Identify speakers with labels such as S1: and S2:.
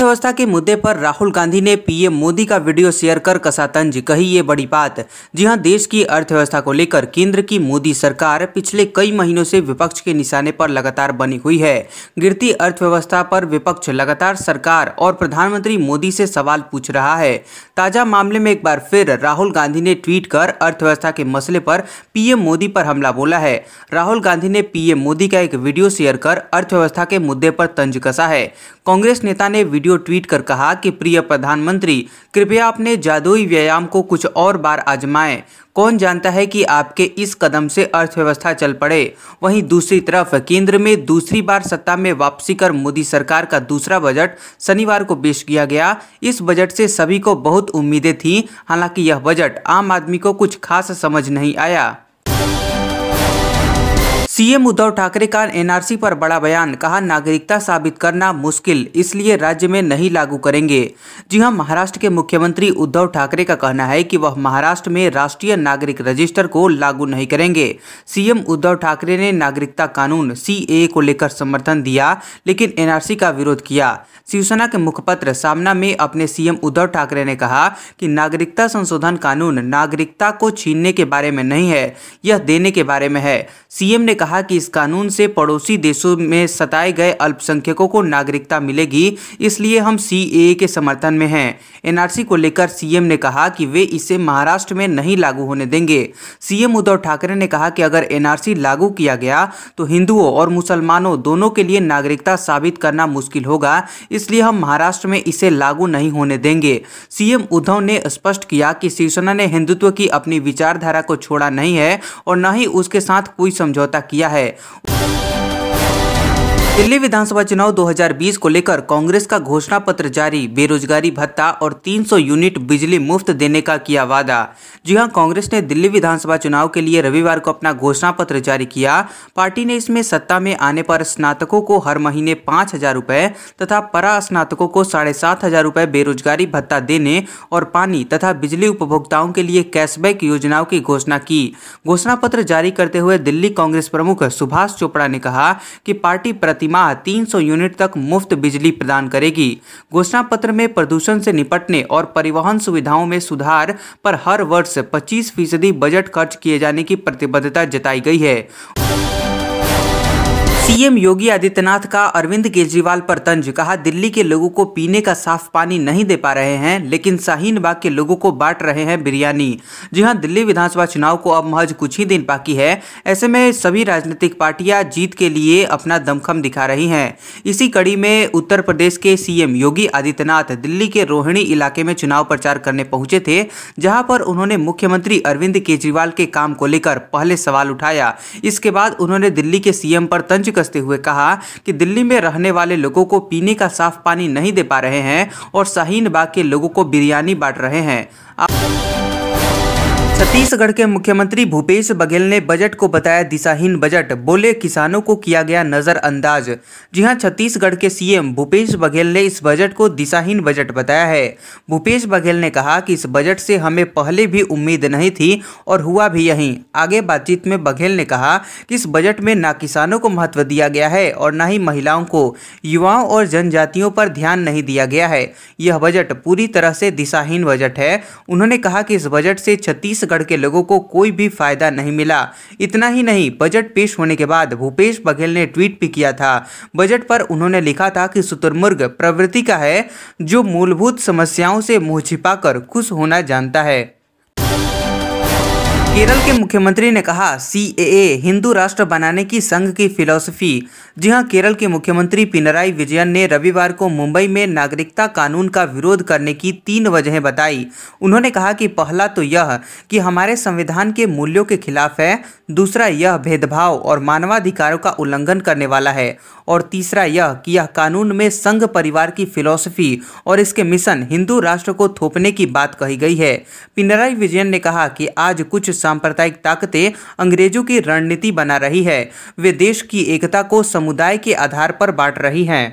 S1: अर्थव्यवस्था के मुद्दे पर राहुल गांधी ने पीएम मोदी का वीडियो शेयर कर कसा तंज कही ये बड़ी बात जी हाँ देश की अर्थव्यवस्था को लेकर केंद्र की मोदी सरकार पिछले कई महीनों से विपक्ष के निशाने पर लगातार बनी हुई है गिरती अर्थव्यवस्था पर विपक्ष लगातार सरकार और प्रधानमंत्री मोदी से सवाल पूछ रहा है ताजा मामले में एक बार फिर राहुल गांधी ने ट्वीट कर अर्थव्यवस्था के मसले पर पीएम मोदी पर हमला बोला है राहुल गांधी ने पीएम मोदी का एक वीडियो शेयर कर अर्थव्यवस्था के मुद्दे पर तंज कसा है कांग्रेस नेता ने वीडियो वीडियो ट्वीट कर कहा कि प्रिय प्रधानमंत्री कृपया अपने जादुई व्यायाम को कुछ और बार आजमाएं कौन जानता है कि आपके इस कदम से अर्थव्यवस्था चल पड़े वहीं दूसरी तरफ केंद्र में दूसरी बार सत्ता में वापसी कर मोदी सरकार का दूसरा बजट शनिवार को पेश किया गया इस बजट से सभी को बहुत उम्मीदें थीं हालांकि यह बजट आम आदमी को कुछ खास समझ नहीं आया सीएम उद्धव ठाकरे का एनआरसी पर बड़ा बयान कहा नागरिकता साबित करना मुश्किल इसलिए राज्य में नहीं लागू करेंगे जी हां महाराष्ट्र के मुख्यमंत्री उद्धव ठाकरे का कहना है कि वह महाराष्ट्र में राष्ट्रीय नागरिक रजिस्टर को लागू नहीं करेंगे सीएम उद्धव ठाकरे ने नागरिकता कानून सी को लेकर समर्थन दिया लेकिन एनआरसी का विरोध किया शिवसेना के मुखपत्र सामना में अपने सीएम उद्धव ठाकरे ने कहा कि नागरिकता संशोधन कानून नागरिकता को छीनने के बारे में नहीं है यह देने के बारे में है सीएम ने कहा कि इस कानून से पड़ोसी देशों में सताए गए अल्पसंख्यकों को नागरिकता मिलेगी इसलिए हम सी के समर्थन में हैं एनआरसी को लेकर सीएम ने कहा कि वे इसे महाराष्ट्र में नहीं लागू होने देंगे सीएम उद्धव ठाकरे ने कहा कि अगर एनआरसी लागू किया गया तो हिंदुओं और मुसलमानों दोनों के लिए नागरिकता साबित करना मुश्किल होगा इसलिए हम महाराष्ट्र में इसे लागू नहीं होने देंगे सीएम उद्धव ने स्पष्ट किया कि शिवसेना ने हिंदुत्व की अपनी विचारधारा को छोड़ा नहीं है और न ही उसके साथ कोई समझौता किया है दिल्ली विधानसभा चुनाव 2020 को लेकर कांग्रेस का घोषणा पत्र जारी बेरोजगारी भत्ता और 300 यूनिट बिजली मुफ्त देने का किया वादा जी हां कांग्रेस ने दिल्ली विधानसभा चुनाव के लिए रविवार को अपना घोषणा पत्र जारी किया पार्टी ने इसमें सत्ता में आने पर स्नातकों को हर महीने पाँच हजार रुपये तथा परा स्नातकों को साढ़े सात हजार रुपये बेरोजगारी भत्ता देने और पानी तथा बिजली उपभोक्ताओं के लिए कैशबैक योजनाओं की घोषणा की घोषणा पत्र जारी करते हुए दिल्ली कांग्रेस प्रमुख सुभाष चोपड़ा ने कहा कि पार्टी प्रतिमाह 300 यूनिट तक मुफ्त बिजली प्रदान करेगी घोषणा पत्र में प्रदूषण से निपटने और परिवहन सुविधाओं में सुधार पर हर वर्ष 25 फीसदी बजट खर्च किए जाने की प्रतिबद्धता जताई गई है सीएम योगी आदित्यनाथ का अरविंद केजरीवाल पर तंज कहा दिल्ली के लोगों को पीने का साफ पानी नहीं दे पा रहे हैं लेकिन शाहीन बाग के लोगों को बांट रहे हैं बिरयानी जी हां दिल्ली विधानसभा चुनाव को अब महज कुछ ही दिन बाकी है ऐसे में सभी राजनीतिक पार्टियां जीत के लिए अपना दमखम दिखा रही हैं इसी कड़ी में उत्तर प्रदेश के सीएम योगी आदित्यनाथ दिल्ली के रोहिणी इलाके में चुनाव प्रचार करने पहुंचे थे जहाँ पर उन्होंने मुख्यमंत्री अरविंद केजरीवाल के काम को लेकर पहले सवाल उठाया इसके बाद उन्होंने दिल्ली के सीएम पर तंज कसते हुए कहा कि दिल्ली में रहने वाले लोगों को पीने का साफ पानी नहीं दे पा रहे हैं और शाहीन बाग के लोगों को बिरयानी बांट रहे हैं छत्तीसगढ़ के मुख्यमंत्री भूपेश बघेल ने बजट को बताया दिशाहीन बजट बोले किसानों को किया गया नज़रअंदाज जी हां छत्तीसगढ़ के सीएम भूपेश बघेल ने इस बजट को दिशाहीन बजट बताया है भूपेश बघेल ने कहा कि इस बजट से हमें पहले भी उम्मीद नहीं थी और हुआ भी यहीं आगे बातचीत में बघेल ने कहा कि इस बजट में न किसानों को महत्व दिया गया है और न ही महिलाओं को युवाओं और जनजातियों पर ध्यान नहीं दिया गया है यह बजट पूरी तरह से दिशाहीन बजट है उन्होंने कहा कि इस बजट से छत्तीसगढ़ छत्तीसगढ़ के लोगों को कोई भी फायदा नहीं मिला इतना ही नहीं बजट पेश होने के बाद भूपेश बघेल ने ट्वीट भी किया था बजट पर उन्होंने लिखा था कि शुतुरमुर्ग प्रवृत्ति का है जो मूलभूत समस्याओं से मुंह छिपाकर खुश होना जानता है केरल के मुख्यमंत्री ने कहा सी हिंदू राष्ट्र बनाने की संघ की फिलॉसफी जी हां केरल के मुख्यमंत्री पिनराई विजयन ने रविवार को मुंबई में नागरिकता कानून का विरोध करने की तीन वजहें बताई उन्होंने कहा कि पहला तो यह कि हमारे संविधान के मूल्यों के खिलाफ है दूसरा यह भेदभाव और मानवाधिकारों का उल्लंघन करने वाला है और तीसरा यह कि यह कानून में संघ परिवार की फिलॉसफी और इसके मिशन हिंदू राष्ट्र को थोपने की बात कही गई है पिनराई विजयन ने कहा कि आज कुछ सांप्रदायिक ताकतें अंग्रेजों की रणनीति बना रही है वे देश की एकता को समुदाय के आधार पर बांट रही हैं